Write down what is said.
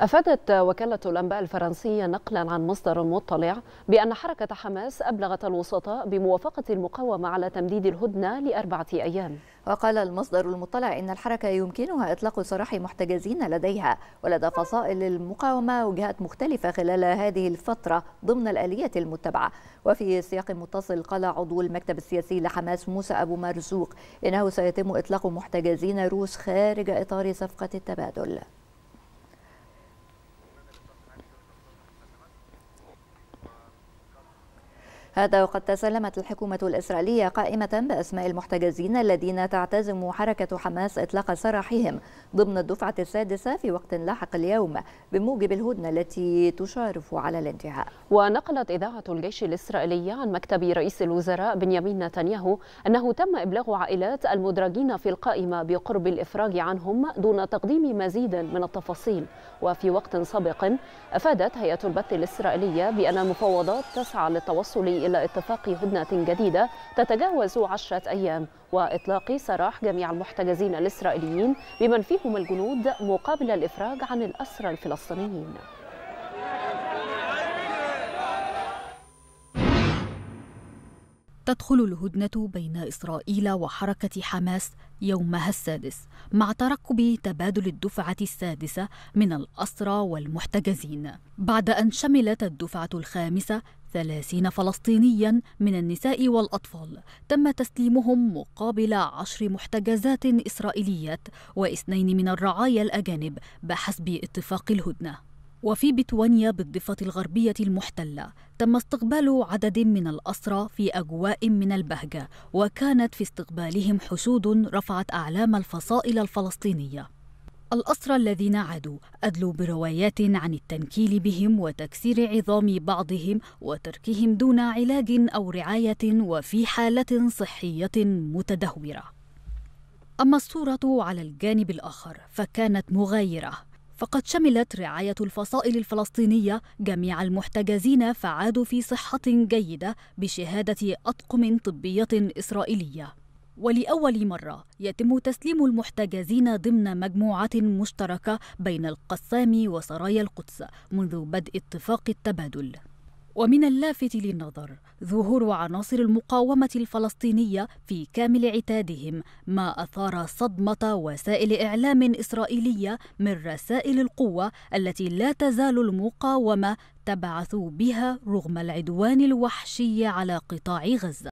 أفادت وكالة الأنباء الفرنسية نقلا عن مصدر مطلع بأن حركة حماس أبلغت الوسطاء بموافقة المقاومة على تمديد الهدنة لأربعة أيام وقال المصدر المطلع إن الحركة يمكنها إطلاق سراح محتجزين لديها ولدى فصائل المقاومة وجهات مختلفة خلال هذه الفترة ضمن الآلية المتبعة وفي سياق متصل قال عضو المكتب السياسي لحماس موسى أبو مرزوق إنه سيتم إطلاق محتجزين روس خارج إطار صفقة التبادل هذا وقد تسلمت الحكومة الإسرائيلية قائمة بأسماء المحتجزين الذين تعتزم حركة حماس إطلاق سراحهم ضمن الدفعة السادسة في وقت لاحق اليوم بموجب الهدنة التي تشارف على الانتهاء ونقلت إذاعة الجيش الإسرائيلية عن مكتب رئيس الوزراء بنيامين نتنياهو أنه تم إبلاغ عائلات المدرجين في القائمة بقرب الإفراج عنهم دون تقديم مزيد من التفاصيل وفي وقت سابق أفادت هيئة البث الإسرائيلية بأن المفاوضات تسعى للتوصل إلى إلى اتفاق هدنة جديدة تتجاوز عشرة أيام وإطلاق سراح جميع المحتجزين الإسرائيليين بمن فيهم الجنود مقابل الإفراج عن الأسرى الفلسطينيين تدخل الهدنة بين إسرائيل وحركة حماس يومها السادس مع ترقب تبادل الدفعة السادسة من الأسرى والمحتجزين بعد أن شملت الدفعة الخامسة ثلاثين فلسطينيا من النساء والأطفال تم تسليمهم مقابل عشر محتجزات إسرائيليات واثنين من الرعايا الأجانب بحسب اتفاق الهدنة وفي بتوانيا بالضفة الغربية المحتلة تم استقبال عدد من الأسرى في أجواء من البهجة وكانت في استقبالهم حشود رفعت أعلام الفصائل الفلسطينية الأسرى الذين عادوا أدلوا بروايات عن التنكيل بهم وتكسير عظام بعضهم وتركهم دون علاج أو رعاية وفي حالة صحية متدهورة أما الصورة على الجانب الآخر فكانت مغايرة فقد شملت رعاية الفصائل الفلسطينية جميع المحتجزين فعادوا في صحة جيدة بشهادة أطقم طبية إسرائيلية ولأول مرة يتم تسليم المحتجزين ضمن مجموعة مشتركة بين القسام وسرايا القدس منذ بدء اتفاق التبادل ومن اللافت للنظر ظهور عناصر المقاومة الفلسطينية في كامل عتادهم ما أثار صدمة وسائل إعلام إسرائيلية من رسائل القوة التي لا تزال المقاومة تبعث بها رغم العدوان الوحشي على قطاع غزة